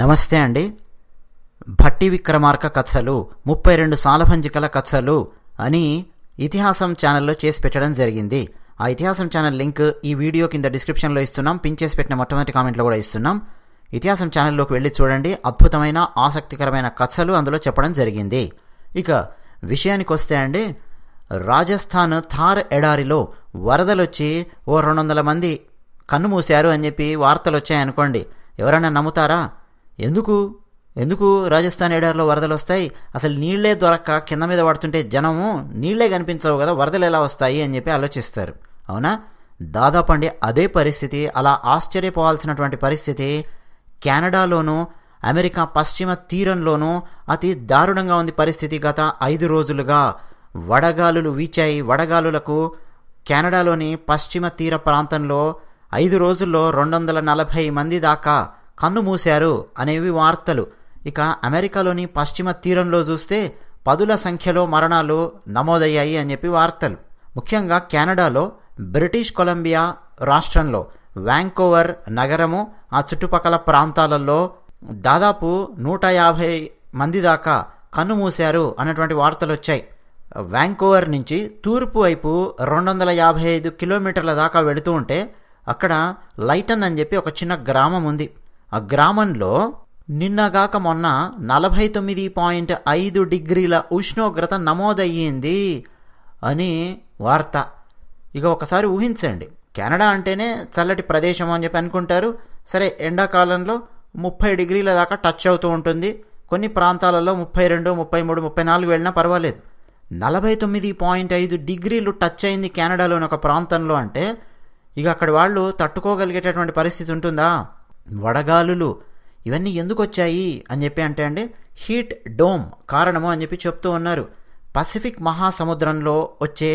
నమస్తే అండి భట్టి విక్రమార్క కథలు ముప్పై రెండు సాలభంజికల కథలు అని ఇతిహాసం ఛానల్లో చేసి పెట్టడం జరిగింది ఆ ఇతిహాసం ఛానల్ లింక్ ఈ వీడియో కింద డిస్క్రిప్షన్లో ఇస్తున్నాం పిన్ చేసి పెట్టిన మొట్టమొదటి కామెంట్లో కూడా ఇస్తున్నాం ఇతిహాసం ఛానల్లోకి వెళ్ళి చూడండి అద్భుతమైన ఆసక్తికరమైన కథలు అందులో చెప్పడం జరిగింది ఇక విషయానికి వస్తే అండి రాజస్థాన్ థార్ ఎడారిలో వరదలొచ్చి ఓ రెండు వందల మంది కన్ను మూశారు అని చెప్పి వార్తలు వచ్చాయనుకోండి ఎవరైనా నమ్ముతారా ఎందుకు ఎందుకు రాజస్థాన్ ఎడారిలో వరదలు వస్తాయి అసలు నీళ్లే దొరక్క కింద మీద పడుతుంటే జనము నీళ్లే కనిపించవు కదా వరదలు ఎలా వస్తాయి అని చెప్పి ఆలోచిస్తారు అవునా దాదాపు అండి అదే పరిస్థితి అలా ఆశ్చర్యపోవాల్సినటువంటి పరిస్థితి కెనడాలోనూ అమెరికా పశ్చిమ తీరంలోనూ అతి దారుణంగా ఉంది పరిస్థితి గత ఐదు రోజులుగా వడగాలులు వీచాయి వడగాలులకు కెనడాలోని పశ్చిమ తీర ప్రాంతంలో ఐదు రోజుల్లో రెండు వందల నలభై మంది దాకా కన్ను మూశారు అనేవి వార్తలు ఇక అమెరికాలోని పశ్చిమ తీరంలో చూస్తే పదుల సంఖ్యలో మరణాలు నమోదయ్యాయి అని చెప్పి వార్తలు ముఖ్యంగా కెనడాలో బ్రిటిష్ కొలంబియా రాష్ట్రంలో వ్యాంకోవర్ నగరము ఆ చుట్టుపక్కల ప్రాంతాలలో దాదాపు నూట యాభై మంది దాకా కన్ను మూశారు అన్నటువంటి వార్తలు వచ్చాయి వ్యాంకోవర్ నుంచి తూర్పు వైపు రెండు వందల యాభై ఐదు కిలోమీటర్ల దాకా వెళుతూ ఉంటే అక్కడ లైటన్ అని చెప్పి ఒక చిన్న గ్రామం ఉంది ఆ గ్రామంలో నిన్నగాక మొన్న నలభై తొమ్మిది పాయింట్ ఐదు డిగ్రీల ఉష్ణోగ్రత నమోదయ్యింది అని వార్త ఇక ఒకసారి ఊహించండి కెనడా అంటేనే చల్లటి ప్రదేశం అని చెప్పి అనుకుంటారు సరే ఎండాకాలంలో ముప్పై డిగ్రీల దాకా టచ్ అవుతూ ఉంటుంది కొన్ని ప్రాంతాలలో ముప్పై రెండు ముప్పై మూడు ముప్పై నాలుగు వెళ్ళినా పర్వాలేదు నలభై తొమ్మిది పాయింట్ ఐదు డిగ్రీలు టచ్ అయింది కెనడాలోని ఒక ప్రాంతంలో అంటే ఇక అక్కడ వాళ్ళు తట్టుకోగలిగేటటువంటి పరిస్థితి ఉంటుందా వడగాలులు ఇవన్నీ ఎందుకు వచ్చాయి అని చెప్పి అంటే అండి హీట్ డోమ్ కారణము అని చెప్పి చెప్తూ ఉన్నారు పసిఫిక్ మహాసముద్రంలో వచ్చే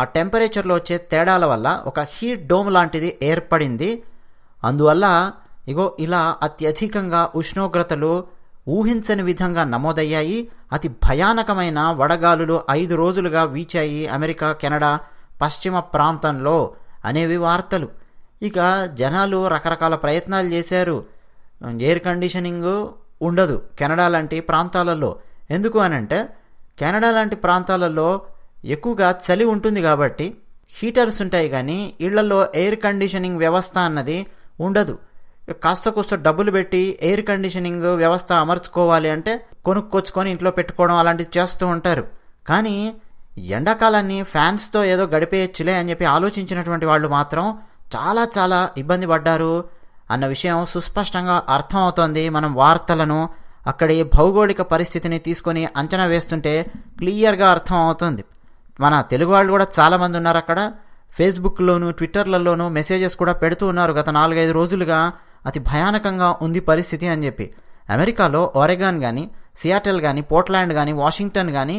ఆ టెంపరేచర్లో వచ్చే తేడాల వల్ల ఒక హీట్ డోమ్ లాంటిది ఏర్పడింది అందువల్ల ఇగో ఇలా అత్యధికంగా ఉష్ణోగ్రతలు ఊహించని విధంగా నమోదయ్యాయి అతి భయానకమైన వడగాలులు ఐదు రోజులుగా వీచాయి అమెరికా కెనడా పశ్చిమ ప్రాంతంలో అనేవి వార్తలు ఇక జనాలు రకరకాల ప్రయత్నాలు చేశారు ఎయిర్ కండిషనింగు ఉండదు కెనడా లాంటి ప్రాంతాలలో ఎందుకు అనంటే కెనడా లాంటి ప్రాంతాలలో ఎక్కువగా చలి ఉంటుంది కాబట్టి హీటర్స్ ఉంటాయి కానీ ఇళ్లలో ఎయిర్ కండిషనింగ్ వ్యవస్థ అన్నది ఉండదు కాస్త కొస్త డబ్బులు పెట్టి ఎయిర్ కండిషనింగ్ వ్యవస్థ అమర్చుకోవాలి అంటే కొనుక్కొచ్చుకొని ఇంట్లో పెట్టుకోవడం అలాంటివి చేస్తూ ఉంటారు కానీ ఎండాకాలాన్ని ఫ్యాన్స్తో ఏదో గడిపేయచ్చులే అని చెప్పి ఆలోచించినటువంటి వాళ్ళు మాత్రం చాలా చాలా ఇబ్బంది పడ్డారు అన్న విషయం సుస్పష్టంగా అర్థమవుతోంది మనం వార్తలను అక్కడి భౌగోళిక పరిస్థితిని తీసుకొని అంచనా వేస్తుంటే క్లియర్గా అర్థం అవుతుంది మన తెలుగు వాళ్ళు కూడా చాలామంది ఉన్నారు అక్కడ ఫేస్బుక్లోను ట్విట్టర్లలోనూ మెసేజెస్ కూడా పెడుతూ ఉన్నారు గత నాలుగైదు రోజులుగా అతి భయానకంగా ఉంది పరిస్థితి అని చెప్పి అమెరికాలో ఒరెగాన్ కానీ సియాటల్ కానీ పోర్ట్లాండ్ కానీ వాషింగ్టన్ కానీ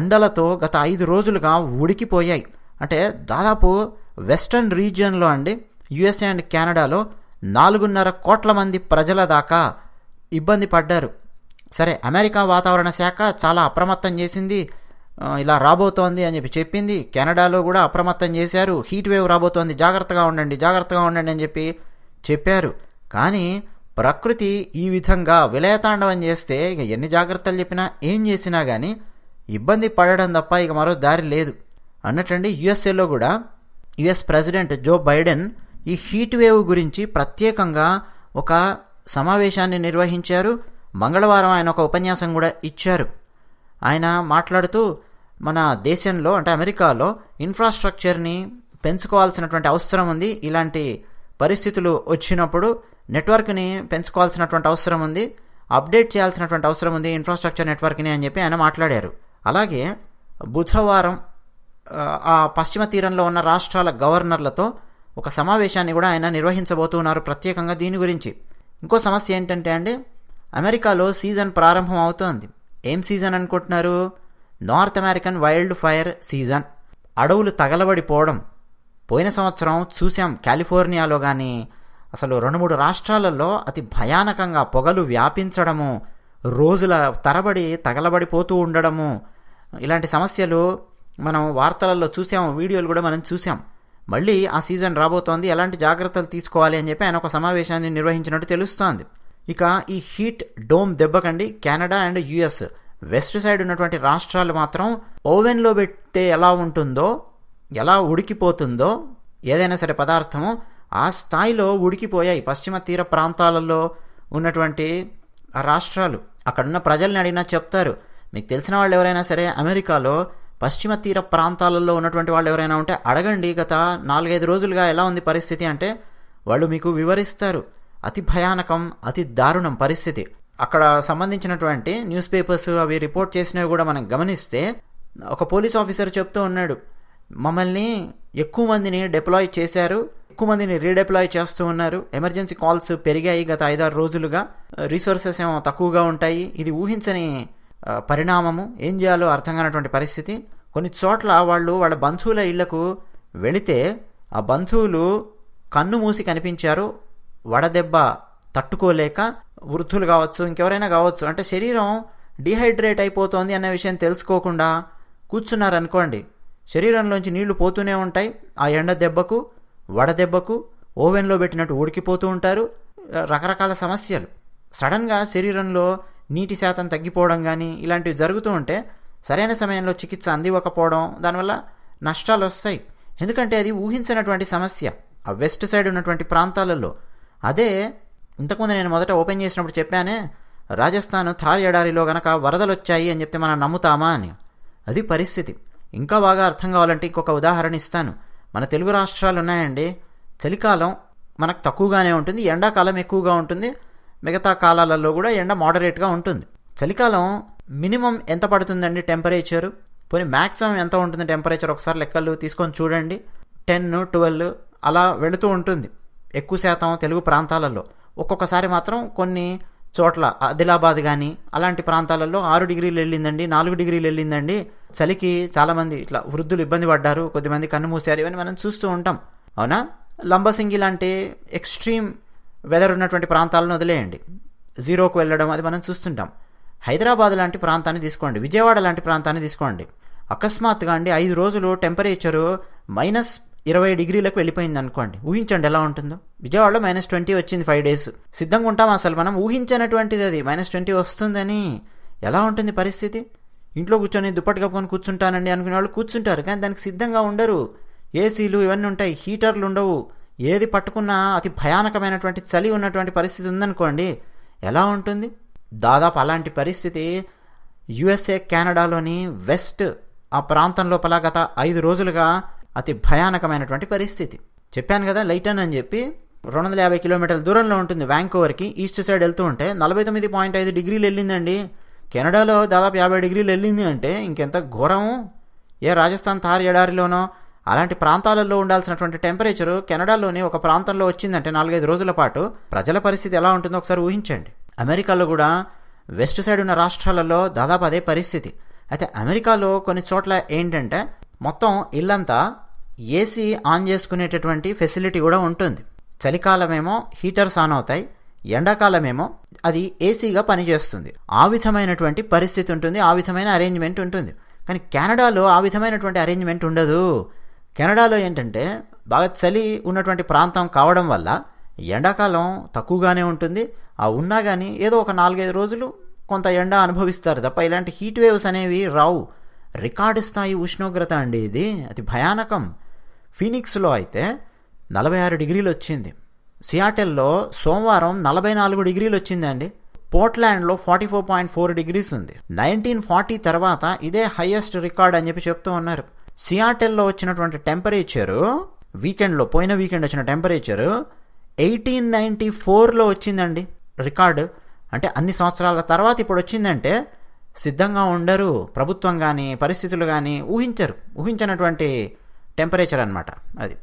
ఎండలతో గత ఐదు రోజులుగా ఉడికిపోయాయి అంటే దాదాపు వెస్టర్న్ రీజియన్లో అండి యుఎస్ఏ అండ్ కెనడాలో నాలుగున్నర కోట్ల మంది ప్రజల దాకా ఇబ్బంది పడ్డారు సరే అమెరికా వాతావరణ శాఖ చాలా అప్రమత్తం చేసింది ఇలా రాబోతోంది అని చెప్పి చెప్పింది కెనడాలో కూడా అప్రమత్తం చేశారు హీట్ వేవ్ రాబోతోంది జాగ్రత్తగా ఉండండి జాగ్రత్తగా ఉండండి అని చెప్పి చెప్పారు కానీ ప్రకృతి ఈ విధంగా విలయతాండవం చేస్తే ఇక ఎన్ని జాగ్రత్తలు చెప్పినా ఏం చేసినా కానీ ఇబ్బంది పడడం తప్ప ఇక మరో దారి లేదు అన్నట్టండి యుఎస్ఏలో కూడా యుఎస్ ప్రెసిడెంట్ జో బైడెన్ ఈ హీట్ వేవ్ గురించి ప్రత్యేకంగా ఒక సమావేశాన్ని నిర్వహించారు మంగళవారం ఆయన ఒక ఉపన్యాసం కూడా ఇచ్చారు ఆయన మాట్లాడుతూ మన దేశంలో అంటే అమెరికాలో ఇన్ఫ్రాస్ట్రక్చర్ని పెంచుకోవాల్సినటువంటి అవసరం ఉంది ఇలాంటి పరిస్థితులు వచ్చినప్పుడు నెట్వర్క్ని పెంచుకోవాల్సినటువంటి అవసరం ఉంది అప్డేట్ చేయాల్సినటువంటి అవసరం ఉంది ఇన్ఫ్రాస్ట్రక్చర్ నెట్వర్క్ని అని చెప్పి ఆయన మాట్లాడారు అలాగే బుధవారం ఆ పశ్చిమ తీరంలో ఉన్న రాష్ట్రాల గవర్నర్లతో ఒక సమావేశాన్ని కూడా ఆయన నిర్వహించబోతున్నారు ప్రత్యేకంగా దీని గురించి ఇంకో సమస్య ఏంటంటే అండి అమెరికాలో సీజన్ ప్రారంభం అవుతోంది ఏం సీజన్ అనుకుంటున్నారు North American wild fire season అడవులు తగలబడిపోవడం పోయిన సంవత్సరం చూసాం కాలిఫోర్నియాలో కానీ అసలు రెండు మూడు రాష్ట్రాలలో అతి భయానకంగా పొగలు వ్యాపించడము రోజుల తరబడి తగలబడిపోతూ ఉండడము ఇలాంటి సమస్యలు మనం వార్తలలో చూసాం వీడియోలు కూడా మనం చూసాం మళ్ళీ ఆ సీజన్ రాబోతోంది ఎలాంటి జాగ్రత్తలు తీసుకోవాలి అని చెప్పి ఆయన ఒక సమావేశాన్ని నిర్వహించినట్టు తెలుస్తోంది ఇక ఈ హీట్ డోమ్ దెబ్బకండి Canada and US west side ఉన్నటువంటి రాష్ట్రాలు మాత్రం ఓవెన్లో పెడితే ఎలా ఉంటుందో ఎలా ఉడికిపోతుందో ఏదైనా సరే పదార్థము ఆ స్థాయిలో ఉడికిపోయాయి పశ్చిమ తీర ప్రాంతాలలో ఉన్నటువంటి రాష్ట్రాలు అక్కడున్న ప్రజల్ని అడిగినా చెప్తారు మీకు తెలిసిన వాళ్ళు ఎవరైనా సరే అమెరికాలో పశ్చిమ తీర ప్రాంతాలలో ఉన్నటువంటి వాళ్ళు ఎవరైనా ఉంటే అడగండి గత నాలుగైదు రోజులుగా ఎలా ఉంది పరిస్థితి అంటే వాళ్ళు మీకు వివరిస్తారు అతి భయానకం అతి దారుణం పరిస్థితి అక్కడ సంబంధించినటువంటి న్యూస్ పేపర్స్ అవి రిపోర్ట్ చేసినవి కూడా మనం గమనిస్తే ఒక పోలీస్ ఆఫీసర్ చెప్తూ ఉన్నాడు మమ్మల్ని ఎక్కువ మందిని డిప్లాయ్ చేశారు ఎక్కువ మందిని రీడెప్లాయ్ చేస్తూ ఉన్నారు ఎమర్జెన్సీ కాల్స్ పెరిగాయి గత ఐదారు రోజులుగా రీసోర్సెస్ ఏమో తక్కువగా ఉంటాయి ఇది ఊహించని పరిణామము ఏం చేయాలో అర్థం కానటువంటి పరిస్థితి కొన్ని చోట్ల వాళ్ళు వాళ్ళ బంధువుల ఇళ్లకు వెళితే ఆ బంధువులు కన్ను మూసి కనిపించారు వడదెబ్బ తట్టుకోలేక వృద్ధులు కావచ్చు ఇంకెవరైనా కావచ్చు అంటే శరీరం డిహైడ్రేట్ అయిపోతుంది అనే విషయం తెలుసుకోకుండా కూర్చున్నారనుకోండి శరీరంలోంచి నీళ్లు పోతూనే ఉంటాయి ఆ ఎండ దెబ్బకు వడదెబ్బకు ఓవెన్లో పెట్టినట్టు ఉడికిపోతూ ఉంటారు రకరకాల సమస్యలు సడన్గా శరీరంలో నీటి శాతం తగ్గిపోవడం కానీ ఇలాంటివి జరుగుతూ ఉంటే సరైన సమయంలో చికిత్స అందివ్వకపోవడం దానివల్ల నష్టాలు వస్తాయి ఎందుకంటే అది ఊహించినటువంటి సమస్య ఆ వెస్ట్ సైడ్ ఉన్నటువంటి ప్రాంతాలలో అదే ఇంతకుముందు నేను మొదట ఓపెన్ చేసినప్పుడు చెప్పానే రాజస్థాన్ థార్ ఎడారిలో గనక వరదలు వచ్చాయి అని చెప్తే మనం నమ్ముతామా అని అది పరిస్థితి ఇంకా బాగా అర్థం కావాలంటే ఇంకొక ఉదాహరణ ఇస్తాను మన తెలుగు రాష్ట్రాలు ఉన్నాయండి చలికాలం మనకు తక్కువగానే ఉంటుంది ఎండాకాలం ఎక్కువగా ఉంటుంది మిగతా కాలాలలో కూడా ఎండ మోడరేట్గా ఉంటుంది చలికాలం మినిమం ఎంత పడుతుందండి టెంపరేచర్ పోనీ మ్యాక్సిమం ఎంత ఉంటుంది టెంపరేచర్ ఒకసారి లెక్కలు తీసుకొని చూడండి టెన్ ట్వెల్వ్ అలా వెళుతూ ఉంటుంది ఎక్కువ శాతం తెలుగు ప్రాంతాలలో ఒక్కొక్కసారి మాత్రం కొన్ని చోట్ల ఆదిలాబాద్ కానీ అలాంటి ప్రాంతాలలో ఆరు డిగ్రీలు వెళ్ళిందండి నాలుగు డిగ్రీలు వెళ్ళిందండి చలికి చాలామంది ఇట్లా వృద్ధులు ఇబ్బంది పడ్డారు కొద్దిమంది కన్ను మూసారు ఇవన్నీ మనం చూస్తూ ఉంటాం అవునా లంబసింగి లాంటి ఎక్స్ట్రీమ్ వెదర్ ఉన్నటువంటి ప్రాంతాలను వదిలేయండి జీరోకు వెళ్ళడం అది మనం చూస్తుంటాం హైదరాబాద్ లాంటి ప్రాంతాన్ని తీసుకోండి విజయవాడ లాంటి ప్రాంతాన్ని తీసుకోండి అకస్మాత్తుగా అండి ఐదు రోజులు టెంపరేచరు మైనస్ ఇరవై డిగ్రీలకు వెళ్ళిపోయింది అనుకోండి ఊహించండి ఎలా ఉంటుందో విజయవాడలో మైనస్ ట్వంటీ వచ్చింది ఫైవ్ డేస్ సిద్ధంగా ఉంటాం అసలు మనం ఊహించినటువంటిది అది మైనస్ ట్వంటీ వస్తుందని ఎలా ఉంటుంది పరిస్థితి ఇంట్లో కూర్చొని దుప్పటి కప్పుకొని కూర్చుంటానండి అనుకునే వాళ్ళు కూర్చుంటారు కానీ దానికి సిద్ధంగా ఉండరు ఏసీలు ఇవన్నీ ఉంటాయి హీటర్లు ఉండవు ఏది పట్టుకున్నా అతి భయానకమైనటువంటి చలి ఉన్నటువంటి పరిస్థితి ఉందనుకోండి ఎలా ఉంటుంది దాదాపు అలాంటి పరిస్థితి యుఎస్ఏ కెనడాలోని వెస్ట్ ఆ ప్రాంతం లోపల గత ఐదు రోజులుగా అతి భయానకమైనటువంటి పరిస్థితి చెప్పాను కదా లైటన్ అని చెప్పి రెండు వందల యాభై కిలోమీటర్ల దూరంలో ఉంటుంది వ్యాంకోవర్కి ఈస్ట్ సైడ్ వెళ్తూ ఉంటే నలభై తొమ్మిది పాయింట్ ఐదు డిగ్రీలు వెళ్ళిందండి కెనడాలో దాదాపు యాభై డిగ్రీలు వెళ్ళింది అంటే ఇంకెంత ఘోరం ఏ రాజస్థాన్ తార్ ఎడారిలోనో అలాంటి ప్రాంతాలలో ఉండాల్సినటువంటి టెంపరేచరు కెనడాలోని ఒక ప్రాంతంలో వచ్చిందంటే నాలుగైదు రోజుల పాటు ప్రజల పరిస్థితి ఎలా ఉంటుందో ఒకసారి ఊహించండి అమెరికాలో కూడా వెస్ట్ సైడ్ ఉన్న రాష్ట్రాలలో దాదాపు అదే పరిస్థితి అయితే అమెరికాలో కొన్ని చోట్ల ఏంటంటే మొత్తం ఇల్లంతా ఏసీ ఆన్ చేసుకునేటటువంటి ఫెసిలిటీ కూడా ఉంటుంది చలికాలమేమో హీటర్స్ ఆన్ అవుతాయి ఎండాకాలమేమో అది ఏసీగా పనిచేస్తుంది ఆ విధమైనటువంటి పరిస్థితి ఉంటుంది ఆ విధమైన అరేంజ్మెంట్ ఉంటుంది కానీ కెనడాలో ఆ విధమైనటువంటి అరేంజ్మెంట్ ఉండదు కెనడాలో ఏంటంటే బాగా చలి ఉన్నటువంటి ప్రాంతం కావడం వల్ల ఎండాకాలం తక్కువగానే ఉంటుంది ఆ ఉన్నా కానీ ఏదో ఒక నాలుగైదు రోజులు కొంత ఎండ అనుభవిస్తారు తప్ప ఇలాంటి హీట్ వేవ్స్ అనేవి రావు రికార్డు స్థాయి ఉష్ణోగ్రత అండి ఇది అతి భయానకం ఫీనిక్స్లో అయితే నలభై ఆరు డిగ్రీలు వచ్చింది సియాటెల్లో సోమవారం నలభై నాలుగు డిగ్రీలు వచ్చిందండి పోర్ట్లాండ్లో forty four point four degrees ఉంది నైన్టీన్ ఫార్టీ తర్వాత ఇదే హయ్యెస్ట్ రికార్డ్ అని చెప్పి చెప్తూ ఉన్నారు సియాటెల్లో వచ్చినటువంటి టెంపరేచరు వీకెండ్లో పోయిన వీకెండ్ వచ్చిన టెంపరేచరు ఎయిటీన్ నైంటీ ఫోర్లో వచ్చిందండి రికార్డు అంటే అన్ని సంవత్సరాల తర్వాత ఇప్పుడు వచ్చిందంటే సిద్ధంగా ఉండరు ప్రభుత్వం కానీ పరిస్థితులు కానీ ఊహించరు ఊహించినటువంటి టెంపరేచర్ అనమాట అది